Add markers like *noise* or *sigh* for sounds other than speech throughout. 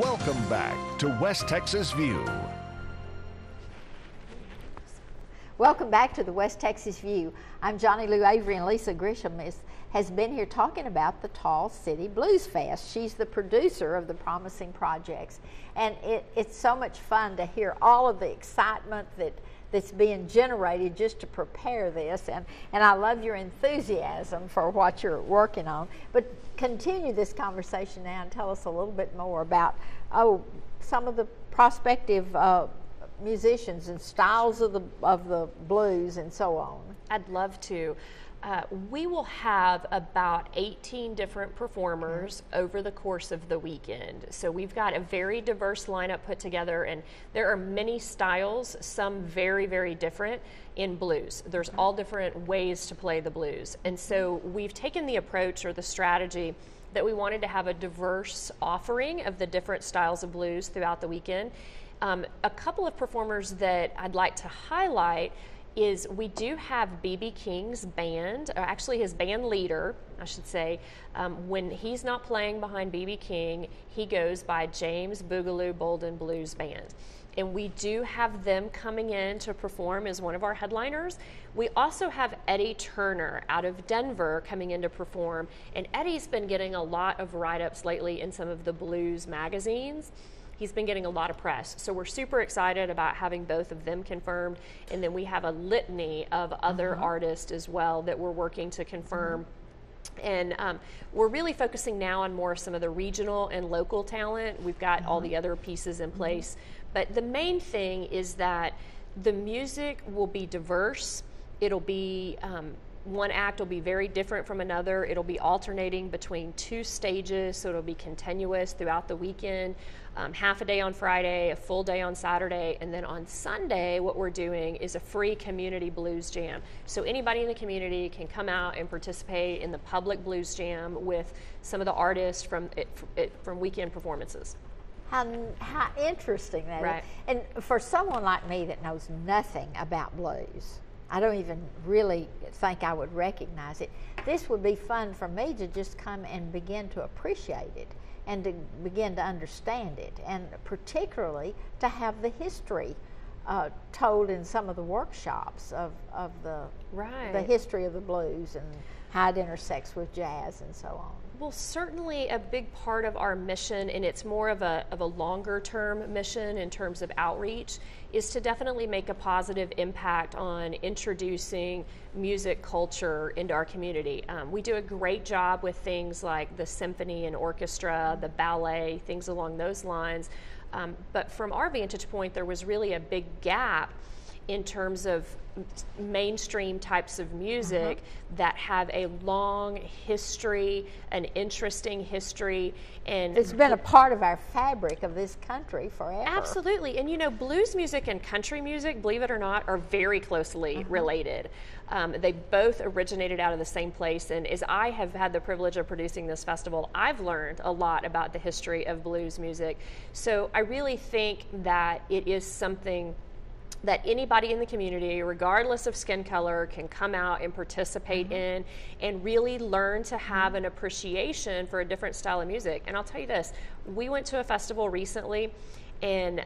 Welcome back to West Texas View. Welcome back to the West Texas View. I'm Johnny Lou Avery and Lisa Grisham is, has been here talking about the Tall City Blues Fest. She's the producer of the Promising Projects. And it, it's so much fun to hear all of the excitement that that's being generated just to prepare this. And, and I love your enthusiasm for what you're working on. But continue this conversation now and tell us a little bit more about, oh, some of the prospective uh, musicians and styles of the, of the blues and so on. I'd love to. Uh, we will have about 18 different performers mm-hmm. over the course of the weekend. So we've got a very diverse lineup put together, and there are many styles, some very, very different in blues. There's all different ways to play the blues. And so mm-hmm. we've taken the approach or the strategy that we wanted to have a diverse offering of the different styles of blues throughout the weekend. Um, a couple of performers that I'd like to highlight is we do have BB King's band, or actually his band leader, I should say. Um, when he's not playing behind BB King, he goes by James Boogaloo Bolden Blues Band. And we do have them coming in to perform as one of our headliners. We also have Eddie Turner out of Denver coming in to perform. And Eddie's been getting a lot of write ups lately in some of the blues magazines. He's been getting a lot of press. So we're super excited about having both of them confirmed. And then we have a litany of other mm-hmm. artists as well that we're working to confirm. Mm-hmm. And um, we're really focusing now on more some of the regional and local talent. We've got mm-hmm. all the other pieces in mm-hmm. place. But the main thing is that the music will be diverse, it'll be um, one act will be very different from another. It'll be alternating between two stages, so it'll be continuous throughout the weekend. Um, half a day on Friday, a full day on Saturday, and then on Sunday, what we're doing is a free community blues jam. So anybody in the community can come out and participate in the public blues jam with some of the artists from it, it, from weekend performances. How, how interesting that right. is. And for someone like me that knows nothing about blues, I don't even really think I would recognize it. This would be fun for me to just come and begin to appreciate it and to begin to understand it, and particularly to have the history uh, told in some of the workshops of, of the right. the history of the blues and how it intersects with jazz and so on. Well, certainly a big part of our mission, and it's more of a, of a longer term mission in terms of outreach, is to definitely make a positive impact on introducing music culture into our community. Um, we do a great job with things like the symphony and orchestra, the ballet, things along those lines. Um, but from our vantage point, there was really a big gap in terms of mainstream types of music mm-hmm. that have a long history, an interesting history, and it's been a part of our fabric of this country forever. Absolutely, and you know, blues music and country music, believe it or not, are very closely mm-hmm. related. Um, they both originated out of the same place, and as I have had the privilege of producing this festival, I've learned a lot about the history of blues music. So I really think that it is something that anybody in the community, regardless of skin color, can come out and participate mm-hmm. in and really learn to mm-hmm. have an appreciation for a different style of music. And I'll tell you this we went to a festival recently and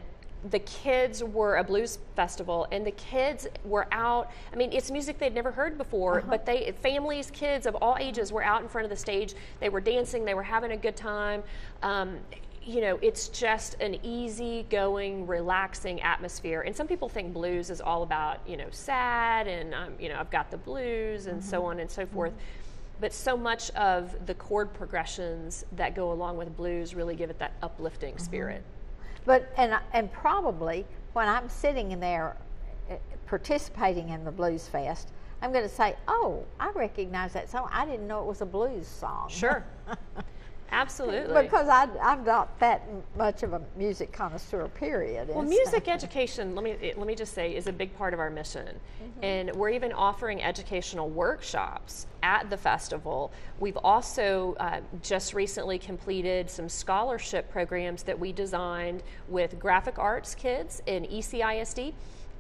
the kids were a blues festival and the kids were out i mean it's music they'd never heard before uh-huh. but they families kids of all ages were out in front of the stage they were dancing they were having a good time um, you know, it's just an easygoing, relaxing atmosphere. And some people think blues is all about, you know, sad and, um, you know, I've got the blues and mm-hmm. so on and so mm-hmm. forth. Mm-hmm. But so much of the chord progressions that go along with blues really give it that uplifting mm-hmm. spirit. But, and, and probably when I'm sitting in there eh, participating in the Blues Fest, I'm going to say, oh, I recognize that song. I didn't know it was a blues song. Sure. *laughs* Absolutely. Because I, am not that much of a music connoisseur, period. Well, music education, let me, let me just say, is a big part of our mission. Mm-hmm. And we're even offering educational workshops at the festival. We've also uh, just recently completed some scholarship programs that we designed with graphic arts kids in ECISD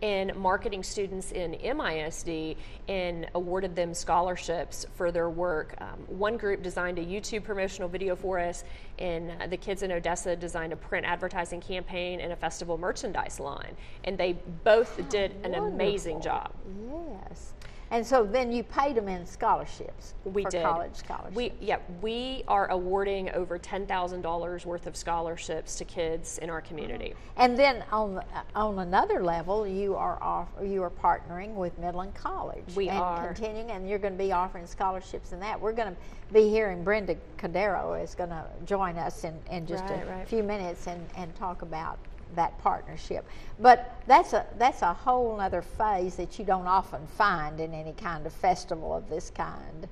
and marketing students in MISD and awarded them scholarships for their work. Um, one group designed a YouTube promotional video for us, and uh, the kids in Odessa designed a print advertising campaign and a festival merchandise line. And they both oh, did an wonderful. amazing job. Yes. And so then you paid them in scholarships. We did college scholarships. We yeah we are awarding over ten thousand dollars worth of scholarships to kids in our community. Mm-hmm. And then on on another level, you are off you are partnering with Midland College. We and are continuing, and you're going to be offering scholarships in that. We're going to be here, and Brenda Cadero is going to join us in in just right, a right. few minutes and and talk about that partnership. But that's a, that's a whole other phase that you don't often find in any kind of festival of this kind.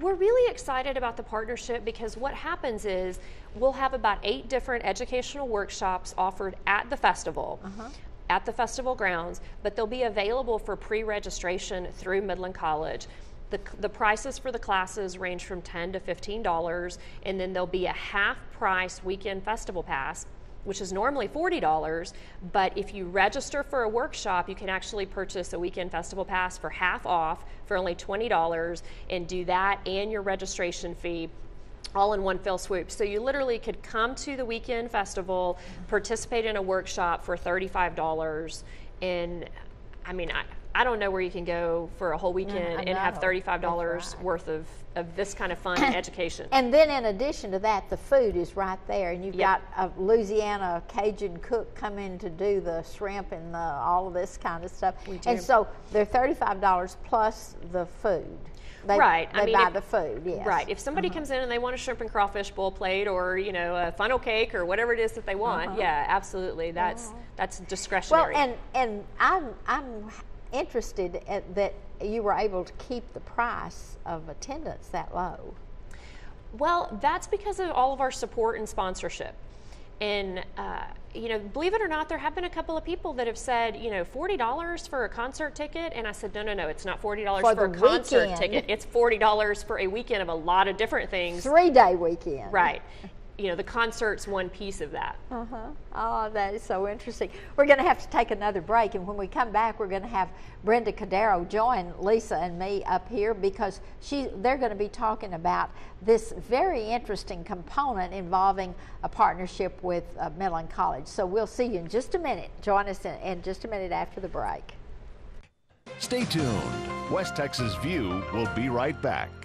We're really excited about the partnership because what happens is we'll have about eight different educational workshops offered at the festival. Uh-huh at the festival grounds, but they'll be available for pre registration through Midland College. The, the prices for the classes range from $10 to $15, and then there'll be a half price weekend festival pass which is normally $40, but if you register for a workshop, you can actually purchase a weekend festival pass for half off for only $20 and do that and your registration fee all in one fell swoop. So you literally could come to the weekend festival, participate in a workshop for $35 and I mean, I, I don't know where you can go for a whole weekend mm, and have $35 right. worth of, of this kind of fun and *coughs* education. And then in addition to that, the food is right there. And you've yep. got a Louisiana Cajun cook come in to do the shrimp and the, all of this kind of stuff. And so they're $35 plus the food. They, right. They I mean, buy if, the food, yes. Right. If somebody uh-huh. comes in and they want a shrimp and crawfish bowl plate or, you know, a funnel cake or whatever it is that they want, uh-huh. yeah, absolutely. That's uh-huh. that's discretionary. Well, and and I'm I'm interested at, that you were able to keep the price of attendance that low. Well, that's because of all of our support and sponsorship. And, uh, you know, believe it or not, there have been a couple of people that have said, you know, $40 for a concert ticket. And I said, no, no, no, it's not $40 for, for a concert weekend. ticket. It's $40 for a weekend of a lot of different things. Three day weekend. Right you know, the concert's one piece of that. Uh-huh. Oh, that is so interesting. We're going to have to take another break, and when we come back, we're going to have Brenda Cadero join Lisa and me up here because she they're going to be talking about this very interesting component involving a partnership with uh, Mellon College. So we'll see you in just a minute. Join us in, in just a minute after the break. Stay tuned. West Texas View will be right back.